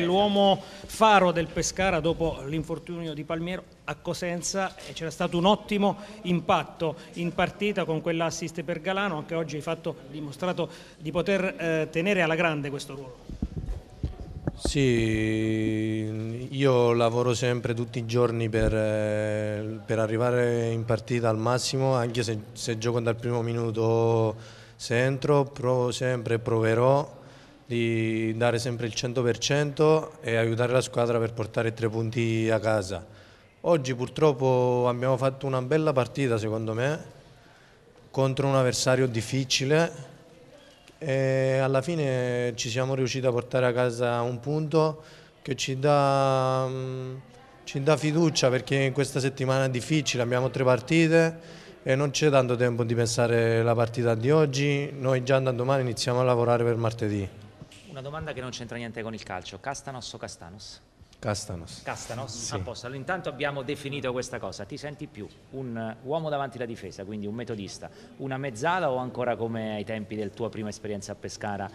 l'uomo faro del Pescara dopo l'infortunio di Palmiero a Cosenza e c'era stato un ottimo impatto in partita con quell'assist per Galano, che oggi ha dimostrato di poter eh, tenere alla grande questo ruolo. Sì, io lavoro sempre tutti i giorni per, eh, per arrivare in partita al massimo, anche se, se gioco dal primo minuto se entro, provo sempre, e proverò di dare sempre il 100% e aiutare la squadra per portare tre punti a casa. Oggi purtroppo abbiamo fatto una bella partita secondo me contro un avversario difficile e alla fine ci siamo riusciti a portare a casa un punto che ci dà, mm, ci dà fiducia perché in questa settimana è difficile, abbiamo tre partite e non c'è tanto tempo di pensare alla partita di oggi, noi già da domani iniziamo a lavorare per martedì. Una domanda che non c'entra niente con il calcio, Castanos o Castanos? Castanos. Castanos? Sì. Apposta. Allora, intanto abbiamo definito questa cosa, ti senti più un uomo davanti alla difesa, quindi un metodista, una mezzala o ancora come ai tempi della tua prima esperienza a Pescara,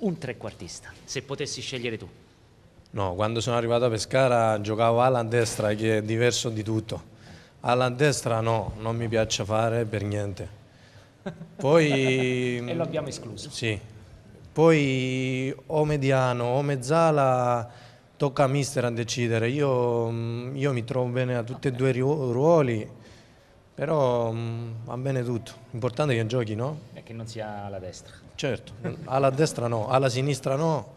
un trequartista, se potessi scegliere tu? No, quando sono arrivato a Pescara giocavo alla destra che è diverso di tutto. Alla destra no, non mi piace fare per niente. Poi... e l'abbiamo escluso. Sì, poi o Mediano o Mezzala tocca a mister a decidere. Io, mm, io mi trovo bene a tutti e due i ruoli, però mm, va bene tutto. L'importante è che giochi, no? E che non sia alla destra. Certo, alla destra no, alla sinistra no,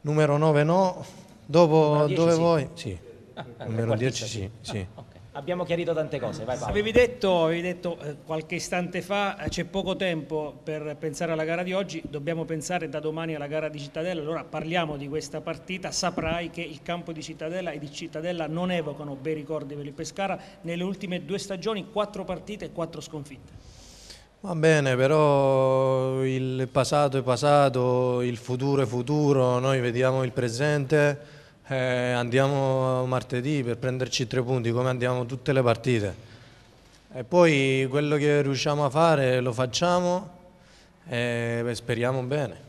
numero 9 no, dopo dove sì. vuoi? Ah, sì, ah, numero 10 sì. sì. Ah, okay abbiamo chiarito tante cose. Vai, avevi detto, avevi detto eh, qualche istante fa, eh, c'è poco tempo per pensare alla gara di oggi, dobbiamo pensare da domani alla gara di Cittadella, allora parliamo di questa partita, saprai che il campo di Cittadella e di Cittadella non evocano bei ricordi per il Pescara, nelle ultime due stagioni quattro partite e quattro sconfitte. Va bene, però il passato è passato, il futuro è futuro, noi vediamo il presente eh, andiamo martedì per prenderci tre punti come andiamo tutte le partite. E poi quello che riusciamo a fare lo facciamo e speriamo bene.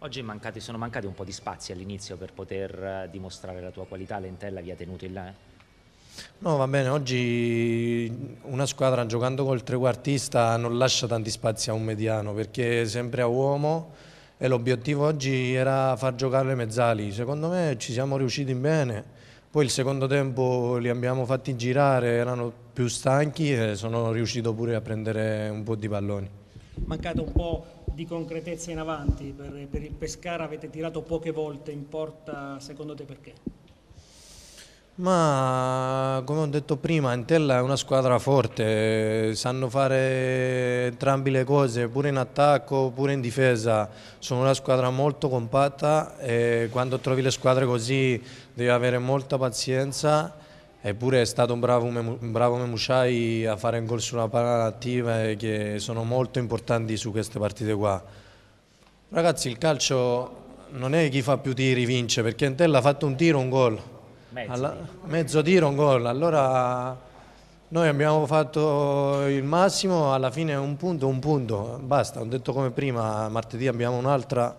Oggi mancati, sono mancati un po' di spazi all'inizio per poter eh, dimostrare la tua qualità, Lentella vi ha tenuto in là? Eh? No, va bene, oggi una squadra giocando col trequartista non lascia tanti spazi a un mediano perché sempre a uomo e l'obiettivo oggi era far giocare le mezzali. Secondo me ci siamo riusciti bene, poi il secondo tempo li abbiamo fatti girare, erano più stanchi e sono riuscito pure a prendere un po' di palloni. Mancato un po' di concretezza in avanti, per, per il Pescara avete tirato poche volte in porta, secondo te perché? Ma come ho detto prima, Entella è una squadra forte, sanno fare entrambe le cose, pure in attacco, pure in difesa. Sono una squadra molto compatta e quando trovi le squadre così devi avere molta pazienza. Eppure è stato un bravo, un bravo Memushai a fare un gol su una palla attiva che sono molto importanti su queste partite qua. Ragazzi, il calcio non è chi fa più tiri vince, perché Entella ha fatto un tiro, un gol Mezzo, alla, mezzo tiro, un gol. Allora noi abbiamo fatto il massimo, alla fine un punto, un punto, basta. Ho detto come prima, martedì abbiamo un'altra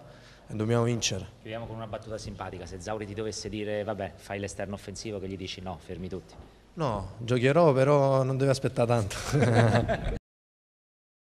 e dobbiamo vincere. Chiudiamo con una battuta simpatica, se Zauri ti dovesse dire vabbè fai l'esterno offensivo che gli dici no, fermi tutti. No, giocherò però non deve aspettare tanto.